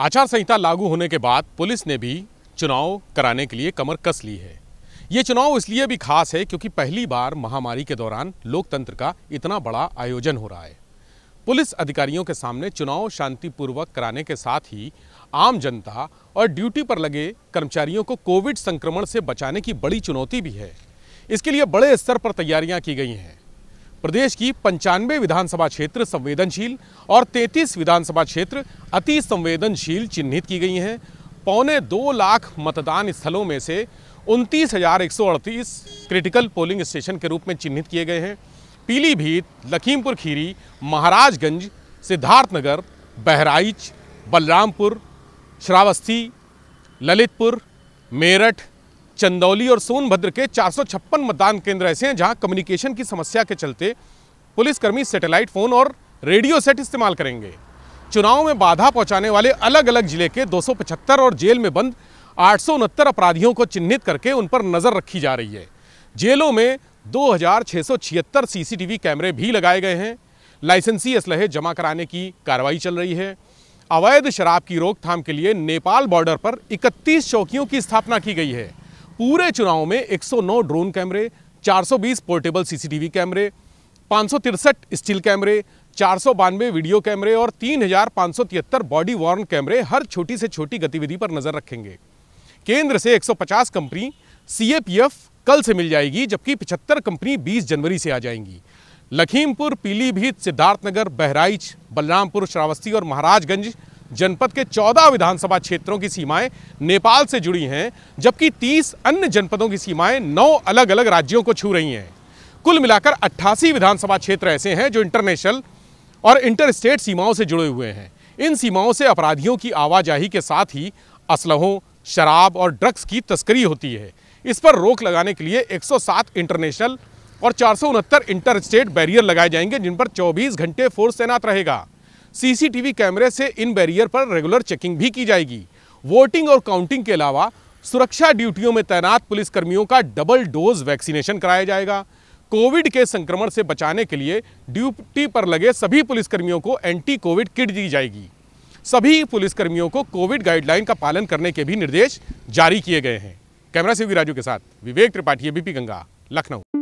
आचार संहिता लागू होने के बाद पुलिस ने भी चुनाव कराने के लिए कमर कस ली है ये चुनाव इसलिए भी खास है क्योंकि पहली बार महामारी के दौरान लोकतंत्र का इतना बड़ा आयोजन हो रहा है पुलिस अधिकारियों के सामने चुनाव शांतिपूर्वक कराने के साथ ही आम जनता और ड्यूटी पर लगे कर्मचारियों को कोविड संक्रमण से बचाने की बड़ी चुनौती भी है इसके लिए बड़े स्तर पर तैयारियां की गई हैं प्रदेश की पंचानवे विधानसभा क्षेत्र संवेदनशील और 33 विधानसभा क्षेत्र अति संवेदनशील चिन्हित की गई हैं पौने दो लाख मतदान स्थलों में से उनतीस क्रिटिकल पोलिंग स्टेशन के रूप में चिन्हित किए गए हैं पीलीभीत लखीमपुर खीरी महाराजगंज सिद्धार्थनगर बहराइच बलरामपुर श्रावस्ती ललितपुर मेरठ चंदौली और सोनभद्र के चार मतदान केंद्र ऐसे हैं जहां कम्युनिकेशन की समस्या के चलते पुलिसकर्मी सैटेलाइट फ़ोन और रेडियो सेट इस्तेमाल करेंगे चुनाव में बाधा पहुंचाने वाले अलग अलग जिले के दो और जेल में बंद आठ अपराधियों को चिन्हित करके उन पर नज़र रखी जा रही है जेलों में दो सीसीटीवी कैमरे भी लगाए गए हैं लाइसेंसी असलहे जमा कराने की कार्रवाई चल रही है अवैध शराब की रोकथाम के लिए नेपाल बॉर्डर पर 31 चौकियों की स्थापना की गई है पूरे चुनाव में 109 ड्रोन कैमरे 420 पोर्टेबल सीसीटीवी कैमरे पाँच स्टील कैमरे चार वीडियो कैमरे और तीन बॉडी वार्न कैमरे हर छोटी से छोटी गतिविधि पर नज़र रखेंगे केंद्र से 150 कंपनी सी कल से मिल जाएगी जबकि 75 कंपनी 20 जनवरी से आ जाएंगी लखीमपुर पीलीभीत सिद्धार्थनगर बहराइच बलरामपुर श्रावस्ती और महाराजगंज जनपद के 14 विधानसभा क्षेत्रों की सीमाएं नेपाल से जुड़ी हैं जबकि 30 अन्य जनपदों की सीमाएं 9 अलग अलग राज्यों को छू रही हैं कुल मिलाकर अट्ठासी विधानसभा क्षेत्र ऐसे हैं जो इंटरनेशनल और इंटर स्टेट सीमाओं से जुड़े हुए हैं इन सीमाओं से अपराधियों की आवाजाही के साथ ही असलहों शराब और ड्रग्स की तस्करी होती है इस पर रोक लगाने के लिए एक इंटरनेशनल और चार इंटर स्टेट बैरियर लगाए जाएंगे जिन पर 24 घंटे फोर्स तैनात रहेगा सीसीटीवी कैमरे से इन बैरियर पर रेगुलर चेकिंग भी की जाएगी वोटिंग और काउंटिंग के अलावा सुरक्षा ड्यूटियों में तैनात पुलिसकर्मियों का डबल डोज वैक्सीनेशन कराया जाएगा कोविड के संक्रमण से बचाने के लिए ड्यूटी पर लगे सभी पुलिसकर्मियों को एंटी कोविड किट दी जाएगी सभी पुलिसकर्मियों को कोविड गाइडलाइन का पालन करने के भी निर्देश जारी किए गए हैं कैमरा सेवी राजू के साथ विवेक त्रिपाठी बीपी गंगा लखनऊ